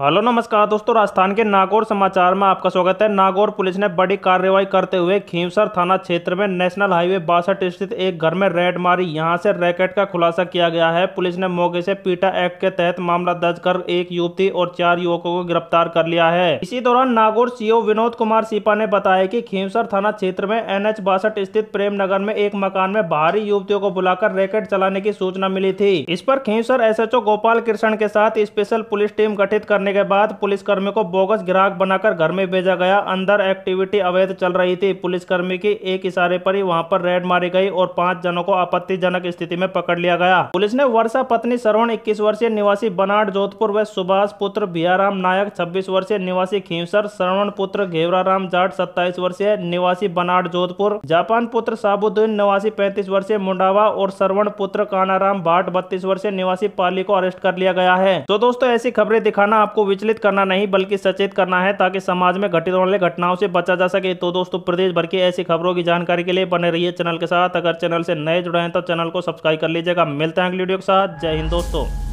hello नमस्कार दोस्तों राजस्थान के नागौर समाचार में आपका स्वागत है नागौर पुलिस ने बड़ी कार्रवाई करते हुए खीमसर थाना क्षेत्र में नेशनल हाईवे बासठ स्थित एक घर में रेड मारी यहां से रैकेट का खुलासा किया गया है पुलिस ने मौके से पीटा एक्ट के तहत मामला दर्ज कर एक युवती और चार युवकों को गिरफ्तार कर लिया है इसी दौरान नागौर सीओ विनोद कुमार सीपा ने बताया की खीमसर थाना क्षेत्र में एन एच स्थित प्रेम नगर में एक मकान में बाहरी युवतियों को बुलाकर रैकेट चलाने की सूचना मिली थी इस पर खीमसर एस गोपाल कृष्ण के साथ स्पेशल पुलिस टीम गठित करने करने के बाद पुलिसकर्मी को बोगस ग्राहक बनाकर घर में भेजा गया अंदर एक्टिविटी अवैध चल रही थी पुलिसकर्मी की एक इशारे पर ही वहां पर रेड मारी गई और पांच जनों को आपत्तिजनक स्थिति में पकड़ लिया गया पुलिस ने वर्षा पत्नी सरवण इक्कीस वर्षीय निवासी बनाड जोधपुर व सुभाष पुत्र भियाराम नायक छब्बीस वर्षीय निवासी खींवसर श्रवण पुत्र घेवराराम जाट सत्ताईस वर्षीय निवासी बनाड जोधपुर जापान पुत्र साबुद्दीन निवासी पैंतीस वर्षीय मुंडावा और श्रवण पुत्र कानाराम भाट बत्तीस वर्षीय निवासी पाली को अरेस्ट कर लिया गया है तो दोस्तों ऐसी खबरें दिखाना आपको को विचलित करना नहीं बल्कि सचेत करना है ताकि समाज में घटित होने घटनाओं से बचा जा सके तो दोस्तों प्रदेश भर की ऐसी खबरों की जानकारी के लिए बने रहिए चैनल के साथ अगर चैनल से नए जुड़े हैं तो चैनल को सब्सक्राइब कर लीजिएगा मिलते हैं अगली वीडियो के साथ जय हिंद दोस्तों